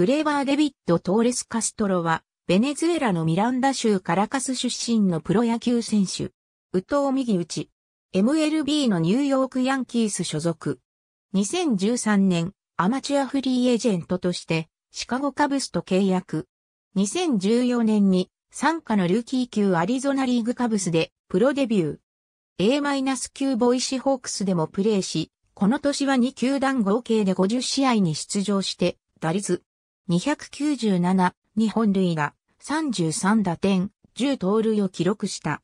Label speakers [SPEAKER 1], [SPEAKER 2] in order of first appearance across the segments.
[SPEAKER 1] グレーバー・デビッド・トーレス・カストロは、ベネズエラのミランダ州カラカス出身のプロ野球選手。宇藤右打ち。MLB のニューヨークヤンキース所属。2013年、アマチュアフリーエージェントとして、シカゴカブスと契約。2014年に、参加のルーキー級アリゾナリーグカブスで、プロデビュー。A- 級ボイシホークスでもプレーし、この年は2球団合計で50試合に出場して、打率297に本塁打、33打点、10盗塁を記録した。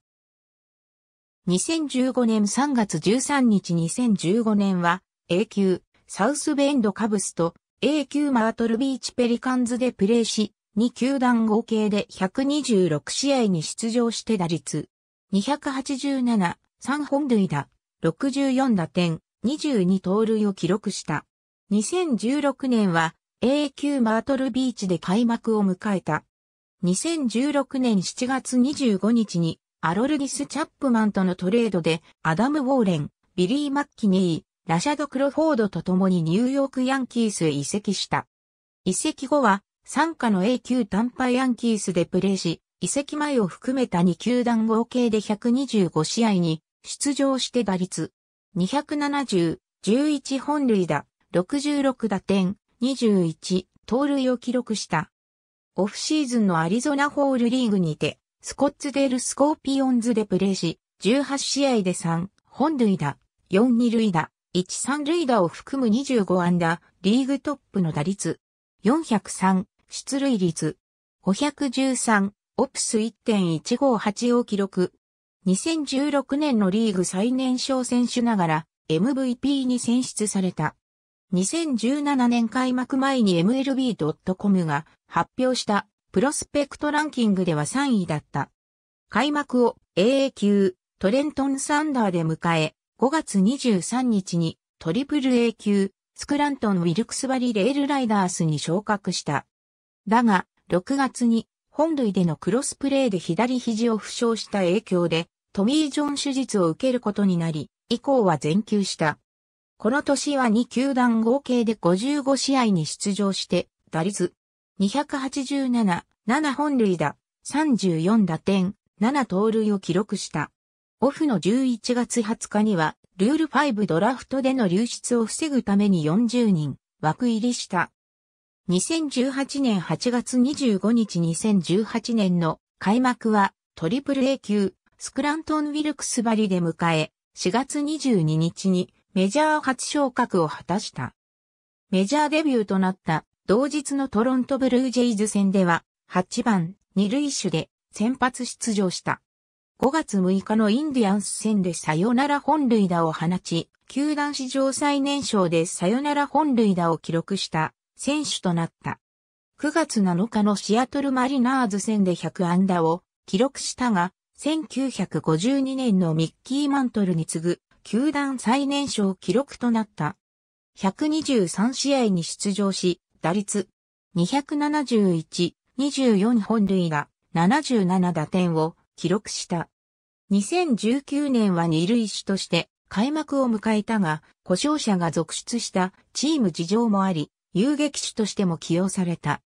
[SPEAKER 1] 2015年3月13日2015年は A 級サウスベンドカブスと A 級マートルビーチペリカンズでプレーし、2球団合計で126試合に出場して打率287、3本塁打、64打点、22盗塁を記録した。2016年は AQ マートルビーチで開幕を迎えた。2016年7月25日にアロルディス・チャップマンとのトレードでアダム・ウォーレン、ビリー・マッキニー、ラシャド・クロフォードと共にニューヨーク・ヤンキースへ移籍した。移籍後は参加の A 級単波ヤンキースでプレーし、移籍前を含めた2球団合計で125試合に出場して打率270、11本塁打、66打点、21、盗塁を記録した。オフシーズンのアリゾナホールリーグにて、スコッツデールスコーピオンズでプレーし、18試合で3、本塁打、4二塁打、1三塁打を含む25安打、リーグトップの打率、403、出塁率、513、オプス1.158を記録。2016年のリーグ最年少選手ながら MVP に選出された。2017年開幕前に MLB.com が発表したプロスペクトランキングでは3位だった。開幕を AA 級トレントンサンダーで迎え、5月23日にトリプル A 級スクラントン・ウィルクスバリレールライダースに昇格した。だが、6月に本塁でのクロスプレーで左肘を負傷した影響でトミー・ジョン手術を受けることになり、以降は全休した。この年は2球団合計で55試合に出場して、打率287、7本塁打、34打点、7盗塁を記録した。オフの11月20日には、ルール5ドラフトでの流出を防ぐために40人、枠入りした。2018年8月25日2018年の開幕は、トリプル A 級、スクラントン・ウィルクスバリで迎え、4月22日にメジャー初昇格を果たした。メジャーデビューとなった同日のトロントブルージェイズ戦では8番2塁手で先発出場した。5月6日のインディアンス戦でサヨナラ本塁打を放ち、球団史上最年少でサヨナラ本塁打を記録した選手となった。9月7日のシアトルマリナーズ戦で100安打を記録したが、1952年のミッキー・マントルに次ぐ球団最年少記録となった。123試合に出場し、打率271、24本塁打、77打点を記録した。2019年は二塁手として開幕を迎えたが、故障者が続出したチーム事情もあり、遊撃手としても起用された。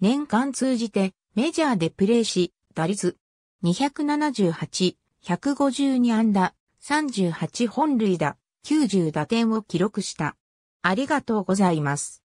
[SPEAKER 1] 年間通じてメジャーでプレーし、打率278、152安打、38本塁打、90打点を記録した。ありがとうございます。